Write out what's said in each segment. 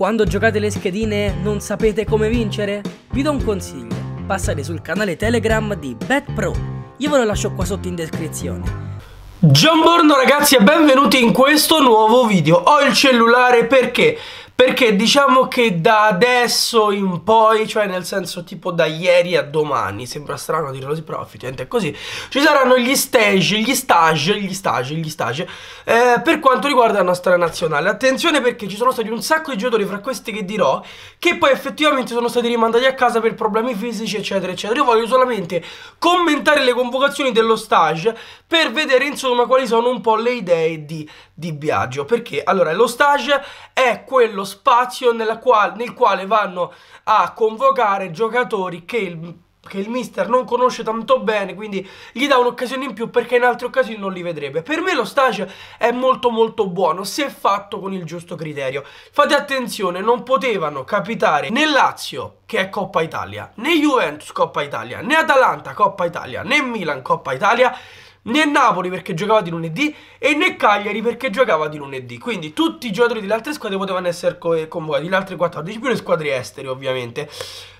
Quando giocate le schedine non sapete come vincere? Vi do un consiglio, passate sul canale Telegram di BetPro, io ve lo lascio qua sotto in descrizione. Gianborno ragazzi e benvenuti in questo nuovo video Ho il cellulare perché? Perché diciamo che da adesso in poi, cioè nel senso tipo da ieri a domani, sembra strano dirlo così, però effettivamente è così, ci saranno gli stage, gli stage, gli stage, gli stage, eh, per quanto riguarda la nostra nazionale. Attenzione perché ci sono stati un sacco di giocatori, fra questi che dirò, che poi effettivamente sono stati rimandati a casa per problemi fisici, eccetera, eccetera. Io voglio solamente commentare le convocazioni dello stage per vedere insomma quali sono un po' le idee di, di Biagio. Perché allora lo stage è quello spazio quale, nel quale vanno a convocare giocatori che il, che il mister non conosce tanto bene, quindi gli dà un'occasione in più perché in altre occasioni non li vedrebbe. Per me lo stage è molto molto buono se fatto con il giusto criterio. Fate attenzione, non potevano capitare né Lazio che è Coppa Italia, né Juventus Coppa Italia, né Atalanta Coppa Italia, né Milan Coppa Italia né Napoli perché giocava di lunedì e né Cagliari perché giocava di lunedì. Quindi tutti i giocatori delle altre squadre potevano essere convocati, le altre 14 più le squadre estere ovviamente,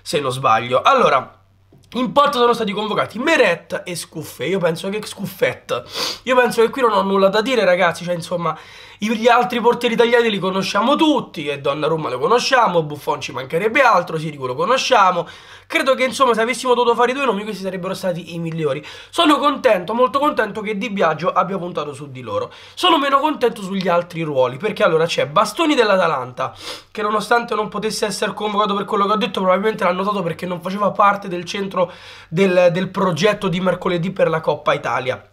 se non sbaglio. Allora, in porta sono stati convocati Meret e Scuffè. Io penso che Scuffetta. Io penso che qui non ho nulla da dire, ragazzi. Cioè, insomma, gli altri portieri italiani li conosciamo tutti. E Donna Roma lo conosciamo. Buffon ci mancherebbe altro. Sirico lo conosciamo. Credo che, insomma, se avessimo dovuto fare i due nomi, questi sarebbero stati i migliori. Sono contento, molto contento che Di Biagio abbia puntato su di loro. Sono meno contento sugli altri ruoli. Perché allora c'è Bastoni dell'Atalanta, che nonostante non potesse essere convocato per quello che ho detto, probabilmente l'ha notato perché non faceva parte del centro dentro del, del progetto di mercoledì per la Coppa Italia.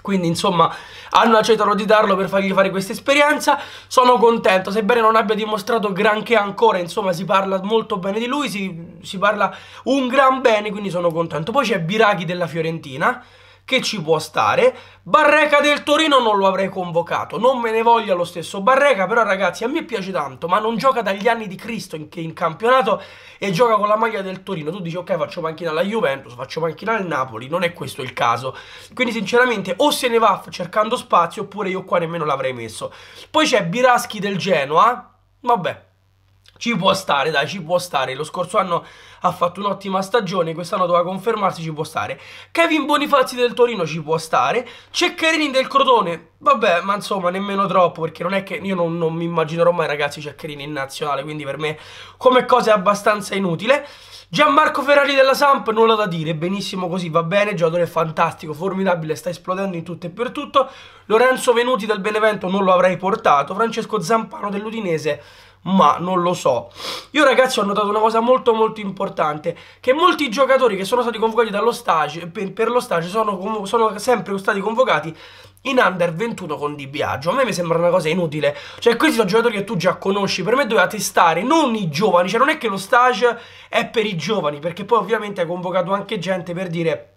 Quindi insomma hanno accettato di darlo per fargli fare questa esperienza Sono contento, sebbene non abbia dimostrato granché ancora Insomma si parla molto bene di lui, si, si parla un gran bene Quindi sono contento Poi c'è Birachi della Fiorentina che ci può stare. Barreca del Torino non lo avrei convocato, non me ne voglia lo stesso Barreca, però ragazzi a me piace tanto, ma non gioca dagli anni di Cristo in, in campionato e gioca con la maglia del Torino. Tu dici ok faccio panchina alla Juventus, faccio panchina al Napoli, non è questo il caso. Quindi sinceramente o se ne va cercando spazio oppure io qua nemmeno l'avrei messo. Poi c'è Biraschi del Genoa, vabbè ci può stare, dai, ci può stare. Lo scorso anno ha fatto un'ottima stagione, quest'anno doveva confermarsi, ci può stare. Kevin Bonifazzi del Torino ci può stare. Ceccherini del Crotone, vabbè, ma insomma, nemmeno troppo, perché non è che io non, non mi immaginerò mai ragazzi Ceccherini in nazionale, quindi per me come cosa è abbastanza inutile. Gianmarco Ferrari della Samp, nulla da dire, benissimo così, va bene, giocatore fantastico, formidabile, sta esplodendo in tutto e per tutto. Lorenzo Venuti del Benevento non lo avrei portato, Francesco Zampano dell'Udinese ma non lo so. Io ragazzi ho notato una cosa molto molto importante, che molti giocatori che sono stati convocati dallo stage, per lo stage sono, sono sempre stati convocati in under 21 con Di Biagio. A me mi sembra una cosa inutile. Cioè, questi sono giocatori che tu già conosci. Per me doveva testare non i giovani. Cioè, non è che lo stage è per i giovani, perché poi ovviamente hai convocato anche gente per dire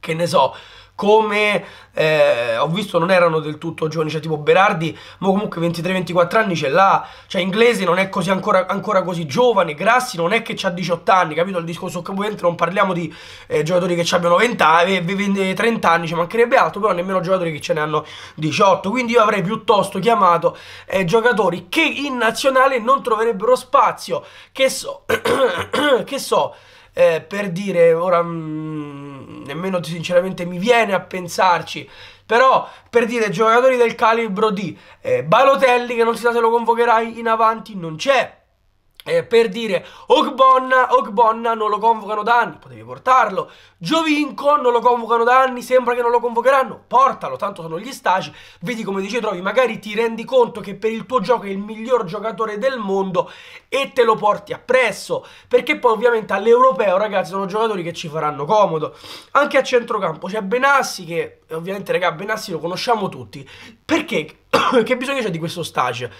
che ne so, come eh, ho visto non erano del tutto giovani, cioè tipo Berardi, ma comunque 23-24 anni ce l'ha, cioè Inglese non è così ancora, ancora, così giovane, Grassi non è che ha 18 anni, capito il discorso che poi non parliamo di eh, giocatori che abbiano 20 anni, 30 anni, ci mancherebbe altro, però nemmeno giocatori che ce ne hanno 18, quindi io avrei piuttosto chiamato eh, giocatori che in nazionale non troverebbero spazio, che so, che so, eh, per dire, ora mh, mm, nemmeno sinceramente mi viene a pensarci, però per dire giocatori del calibro di eh, Balotelli che non si sa se lo convocherai in avanti, non c'è. Eh, per dire Ogbonna, Ogbonna non lo convocano da anni, potevi portarlo. Giovinco non lo convocano da anni, sembra che non lo convocheranno, portalo, tanto sono gli stage. Vedi come dice Trovi, magari ti rendi conto che per il tuo gioco è il miglior giocatore del mondo e te lo porti appresso. Perché poi ovviamente all'europeo ragazzi sono giocatori che ci faranno comodo. Anche a centrocampo c'è Benassi che ovviamente raga Benassi lo conosciamo tutti. Perché? che bisogno c'è di questo stage?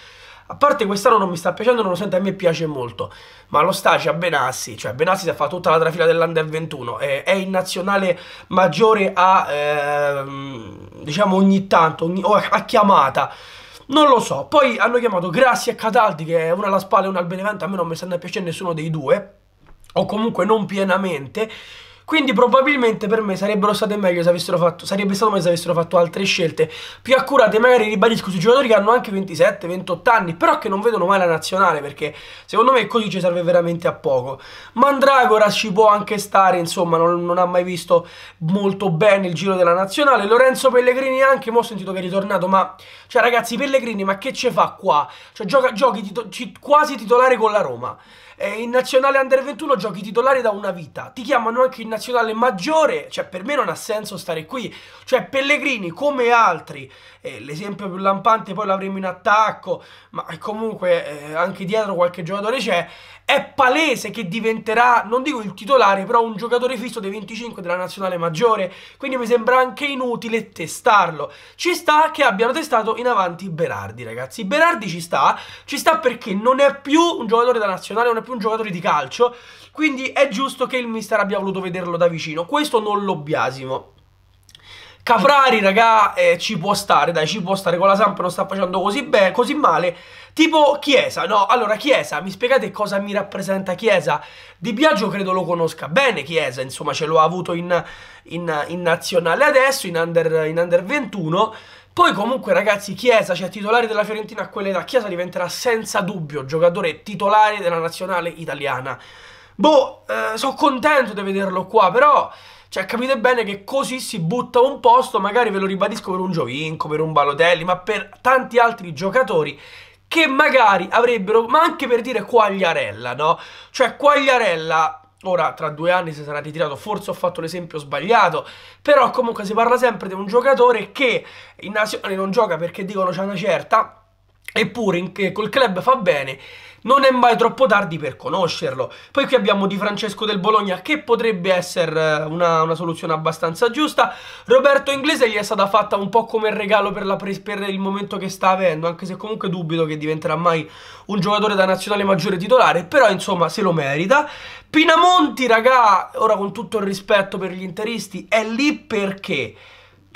A parte quest'anno non mi sta piacendo, nonostante a me piace molto. Ma lo stage a Benassi, cioè Benassi si è fatto tutta la trafila dell'Under 21, è, è in nazionale maggiore a, ehm, diciamo, ogni tanto, ogni, a chiamata. Non lo so. Poi hanno chiamato Grassi e Cataldi, che è una alla spalla e una al Benevento. A me non mi stanno piacendo nessuno dei due, o comunque non pienamente. Quindi probabilmente per me sarebbero state meglio se avessero fatto, sarebbe stato meglio se avessero fatto altre scelte più accurate, magari ribadisco sui giocatori che hanno anche 27, 28 anni, però che non vedono mai la nazionale perché secondo me così ci serve veramente a poco. Mandragora ci può anche stare, insomma, non, non ha mai visto molto bene il giro della nazionale. Lorenzo Pellegrini anche, mo ho sentito che è ritornato, ma cioè ragazzi, Pellegrini, ma che ce fa qua? Cioè gioca, giochi tito quasi titolare con la Roma eh, in nazionale under 21 giochi titolare da una vita, ti chiamano anche in nazionale maggiore, cioè per me non ha senso stare qui, cioè Pellegrini come altri, eh, l'esempio più lampante poi l'avremo in attacco, ma comunque eh, anche dietro qualche giocatore c'è, è palese che diventerà, non dico il titolare, però un giocatore fisso dei 25 della nazionale maggiore, quindi mi sembra anche inutile testarlo. Ci sta che abbiano testato in avanti Berardi, ragazzi. Berardi ci sta, ci sta perché non è più un giocatore da nazionale, non è proprio un giocatore di calcio, quindi è giusto che il mister abbia voluto vederlo da vicino. Questo non lo biasimo. Caprari, raga, eh, ci può stare, dai, ci può stare, con la Samp non sta facendo così, così male. Tipo Chiesa, no? Allora, Chiesa, mi spiegate cosa mi rappresenta Chiesa? Di Biagio credo lo conosca bene Chiesa, insomma, ce l'ho avuto in, in, in, nazionale adesso, in under, in under 21, poi comunque ragazzi Chiesa, cioè titolare della Fiorentina a quell'età, Chiesa diventerà senza dubbio giocatore titolare della nazionale italiana. Boh, eh, sono contento di vederlo qua, però... Cioè, capite bene che così si butta un posto, magari ve lo ribadisco per un Giovinco, per un Balotelli, ma per tanti altri giocatori che magari avrebbero, ma anche per dire Quagliarella, no? Cioè, Quagliarella ora tra due anni si sarà ritirato, forse ho fatto l'esempio sbagliato, però comunque si parla sempre di un giocatore che in nazionale non gioca perché dicono c'è una certa, eppure in che col club fa bene, non è mai troppo tardi per conoscerlo. Poi qui abbiamo Di Francesco del Bologna che potrebbe essere eh, una, una soluzione abbastanza giusta. Roberto Inglese gli è stata fatta un po' come regalo per, per, il momento che sta avendo, anche se comunque dubito che diventerà mai un giocatore da nazionale maggiore titolare, però insomma se lo merita. Pinamonti, raga, ora con tutto il rispetto per gli interisti, è lì perché...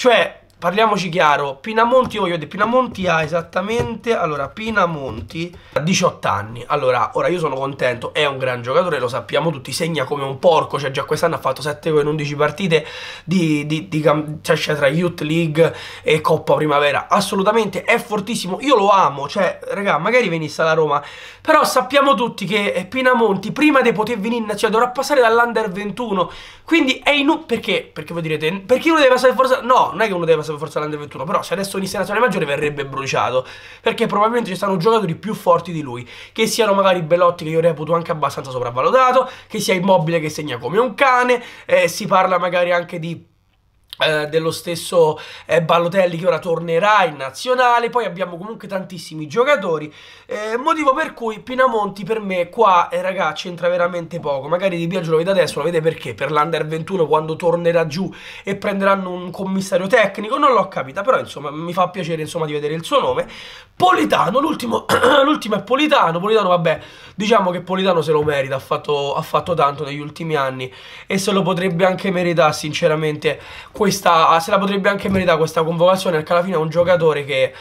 Cioè, Parliamoci chiaro, Pinamonti, voglio dire, Pinamonti ha esattamente, allora, Pinamonti ha 18 anni. Allora, ora io sono contento, è un gran giocatore, lo sappiamo tutti, segna come un porco, cioè già quest'anno ha fatto 7 gol 11 partite di, di, di, cioè, cioè, tra Youth League e Coppa Primavera. Assolutamente, è fortissimo, io lo amo, cioè, raga, magari venisse alla Roma, però sappiamo tutti che eh, Pinamonti, prima di poter venire in nazionale, cioè, dovrà passare dall'Under 21, quindi è inutile, perché? Perché voi direte, perché uno deve passare forza? No, non è che uno deve passare sarebbe forse l'Under 21, però se adesso inizia la nazionale maggiore verrebbe bruciato, perché probabilmente ci saranno giocatori più forti di lui, che siano magari Belotti che io reputo anche abbastanza sopravvalutato, che sia Immobile che segna come un cane, eh, si parla magari anche di eh, dello stesso eh, Balotelli che ora tornerà in nazionale, poi abbiamo comunque tantissimi giocatori, eh, motivo per cui Pinamonti per me qua eh, ragazzi entra veramente poco, magari Di Biagio lo vede adesso, lo vede perché per l'Under 21 quando tornerà giù e prenderanno un commissario tecnico, non l'ho capita, però insomma mi fa piacere insomma di vedere il suo nome, Politano, l'ultimo è Politano, Politano vabbè diciamo che Politano se lo merita, ha fatto, ha fatto tanto negli ultimi anni e se lo potrebbe anche meritare sinceramente questo questa, ah, se la potrebbe anche meritare questa convocazione, perché alla fine è un giocatore che...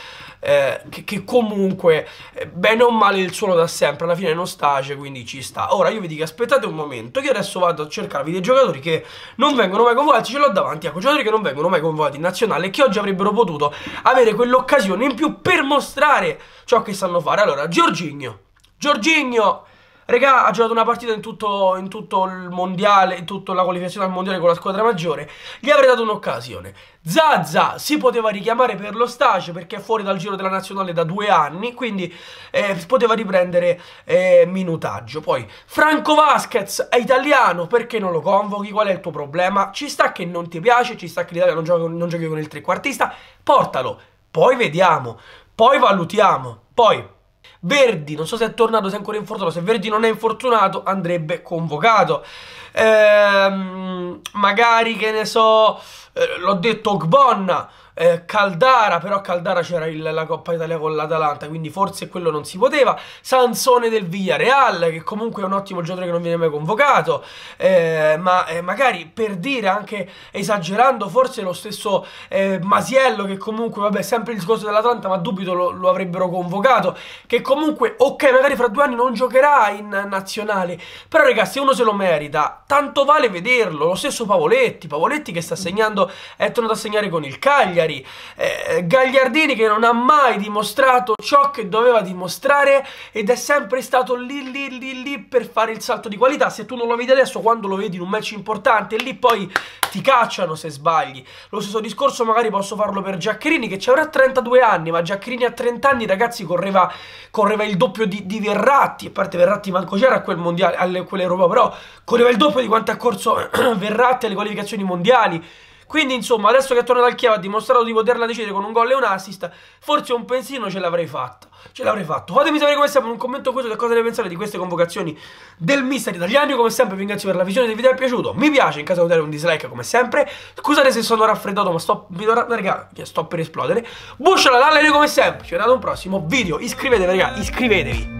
Eh, che, che, comunque eh, bene o male il suono da sempre alla fine è stace quindi ci sta ora io vi dico aspettate un momento io adesso vado a cercarvi dei giocatori che non vengono mai convocati ce l'ho davanti ecco giocatori che non vengono mai convocati in nazionale e che oggi avrebbero potuto avere quell'occasione in più per mostrare ciò che sanno fare allora Giorgigno Giorgigno Regà ha giocato una partita in tutto, in tutto il mondiale, in tutta la qualificazione al mondiale con la squadra maggiore, gli avrei dato un'occasione. Zazza si poteva richiamare per lo stage perché è fuori dal giro della nazionale da due anni, quindi eh, poteva riprendere eh, minutaggio. Poi Franco Vasquez è italiano, perché non lo convochi? Qual è il tuo problema? Ci sta che non ti piace, ci sta che l'Italia non, non giochi con il trequartista, portalo, poi vediamo, poi valutiamo, poi Verdi, non so se è tornato, se è ancora infortunato, se Verdi non è infortunato andrebbe convocato. Ehm, magari che ne so, eh, l'ho detto Ogbonna, eh, Caldara, però a Caldara c'era la Coppa Italia con l'Atalanta, quindi forse quello non si poteva, Sansone del Villarreal, che comunque è un ottimo giocatore che non viene mai convocato, eh, ma eh, magari per dire anche esagerando, forse lo stesso eh, Masiello, che comunque, vabbè, sempre il discorso dell'Atalanta, ma dubito lo, lo avrebbero convocato, che comunque, ok, magari fra due anni non giocherà in nazionale, però ragazzi, uno se lo merita, tanto vale vederlo, lo stesso Pavoletti, Pavoletti che sta mm. segnando è tornato a segnare con il Cagliari, eh, Gagliardini che non ha mai dimostrato ciò che doveva dimostrare ed è sempre stato lì lì lì lì per fare il salto di qualità, se tu non lo vedi adesso quando lo vedi in un match importante lì poi ti cacciano se sbagli, lo stesso discorso magari posso farlo per Giaccherini che ci avrà 32 anni, ma Giaccherini a 30 anni ragazzi correva, correva il doppio di, di Verratti, a parte Verratti manco c'era a quel mondiale, a quell'Europa però correva il doppio di quanto ha corso Verratti alle qualificazioni mondiali. Quindi, insomma, adesso che è tornato al Chiave ha dimostrato di poterla decidere con un gol e un assist, forse un pensino ce l'avrei fatta. Ce l'avrei fatto. Fatemi sapere come sempre un commento questo che cosa ne pensate di queste convocazioni del mister italiano. Come sempre vi ringrazio per la visione del video, è piaciuto. Mi piace, in caso di dare un dislike come sempre. Scusate se sono raffreddato, ma sto, mi do, raga, sto per esplodere. Buscia la dalle come sempre. Ci vediamo ad un prossimo video. Iscrivetevi, raga, iscrivetevi.